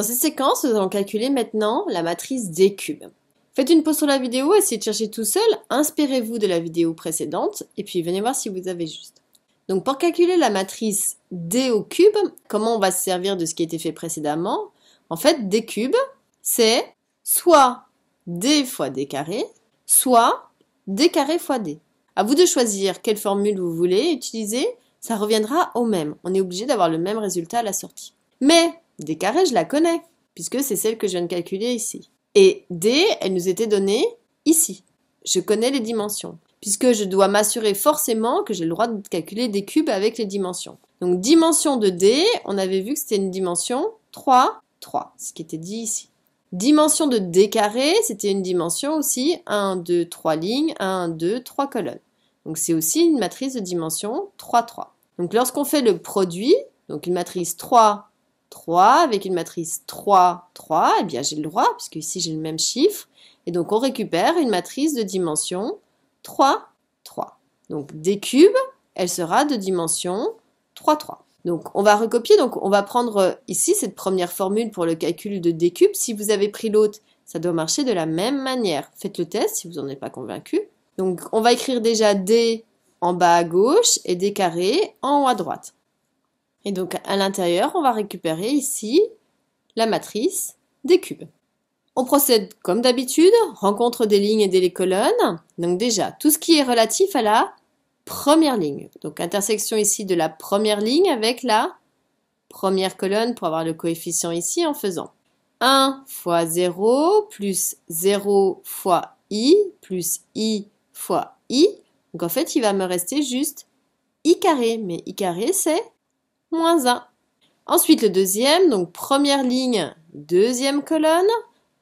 Dans cette séquence, nous allons calculer maintenant la matrice D cube. Faites une pause sur la vidéo, essayez de chercher tout seul, inspirez-vous de la vidéo précédente et puis venez voir si vous avez juste. Donc pour calculer la matrice D au cube, comment on va se servir de ce qui a été fait précédemment En fait, D cube, c'est soit D fois D carré, soit D carré fois D. À vous de choisir quelle formule vous voulez utiliser, ça reviendra au même. On est obligé d'avoir le même résultat à la sortie. Mais D carré, je la connais, puisque c'est celle que je viens de calculer ici. Et D, elle nous était donnée ici. Je connais les dimensions, puisque je dois m'assurer forcément que j'ai le droit de calculer des cubes avec les dimensions. Donc dimension de D, on avait vu que c'était une dimension 3, 3, ce qui était dit ici. Dimension de D carré, c'était une dimension aussi 1, 2, 3 lignes, 1, 2, 3 colonnes. Donc c'est aussi une matrice de dimension 3, 3. Donc lorsqu'on fait le produit, donc une matrice 3, 3 avec une matrice 3, 3, et bien j'ai le droit, puisque ici j'ai le même chiffre. Et donc on récupère une matrice de dimension 3, 3. Donc D cube, elle sera de dimension 3, 3. Donc on va recopier, donc on va prendre euh, ici cette première formule pour le calcul de D cube. Si vous avez pris l'autre, ça doit marcher de la même manière. Faites le test si vous n'en êtes pas convaincu. Donc on va écrire déjà D en bas à gauche et D carré en haut à droite. Et donc à l'intérieur, on va récupérer ici la matrice des cubes. On procède comme d'habitude, rencontre des lignes et des colonnes. Donc déjà, tout ce qui est relatif à la première ligne. Donc intersection ici de la première ligne avec la première colonne pour avoir le coefficient ici en faisant 1 fois 0 plus 0 fois i plus i fois i. Donc en fait, il va me rester juste i carré. Mais i carré, c'est moins 1. Ensuite, le deuxième, donc première ligne, deuxième colonne,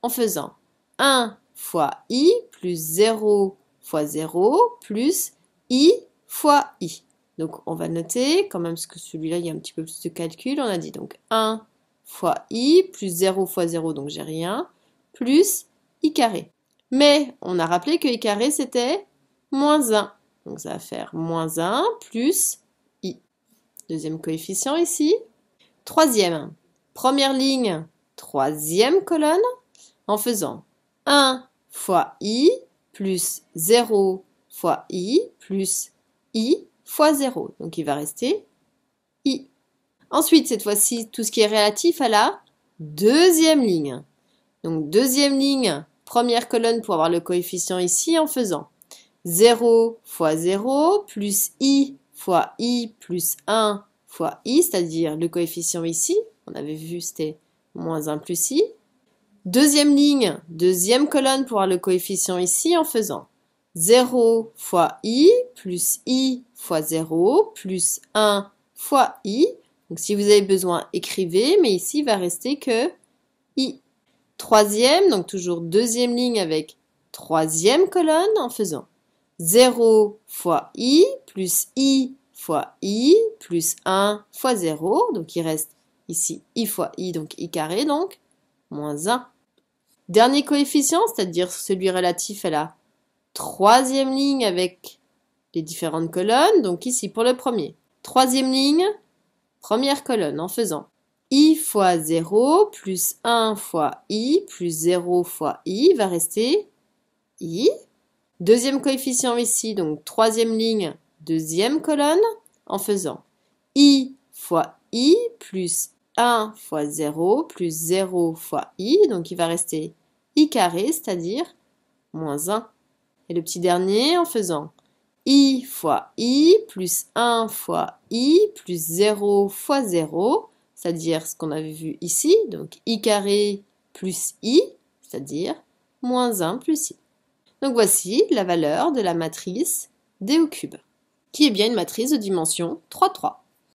en faisant 1 fois i plus 0 fois 0 plus i fois i. Donc on va noter quand même parce que celui-là, il y a un petit peu plus de calcul. On a dit donc 1 fois i plus 0 fois 0, donc j'ai rien, plus i carré. Mais on a rappelé que i carré, c'était moins 1. Donc ça va faire moins 1 plus Deuxième coefficient ici. Troisième. Première ligne, troisième colonne, en faisant 1 fois i plus 0 fois i plus i fois 0. Donc il va rester i. Ensuite, cette fois-ci, tout ce qui est relatif à la deuxième ligne. Donc deuxième ligne, première colonne pour avoir le coefficient ici en faisant 0 fois 0 plus i fois i plus 1 fois i, c'est-à-dire le coefficient ici, on avait vu c'était moins 1 plus i. Deuxième ligne, deuxième colonne pour avoir le coefficient ici en faisant 0 fois i plus i fois 0 plus 1 fois i. Donc si vous avez besoin, écrivez, mais ici il va rester que i. Troisième, donc toujours deuxième ligne avec troisième colonne en faisant 0 fois i plus i fois i plus 1 fois 0. Donc il reste ici i fois i, donc i carré, donc moins 1. Dernier coefficient, c'est-à-dire celui relatif à la troisième ligne avec les différentes colonnes. Donc ici pour le premier, troisième ligne, première colonne en faisant i fois 0 plus 1 fois i plus 0 fois i va rester i Deuxième coefficient ici, donc troisième ligne, deuxième colonne, en faisant i fois i plus 1 fois 0 plus 0 fois i, donc il va rester i carré, c'est-à-dire moins 1. Et le petit dernier en faisant i fois i plus 1 fois i plus 0 fois 0, c'est-à-dire ce qu'on avait vu ici, donc i carré plus i, c'est-à-dire moins 1 plus i. Donc voici la valeur de la matrice D au cube, qui est bien une matrice de dimension 3, 3.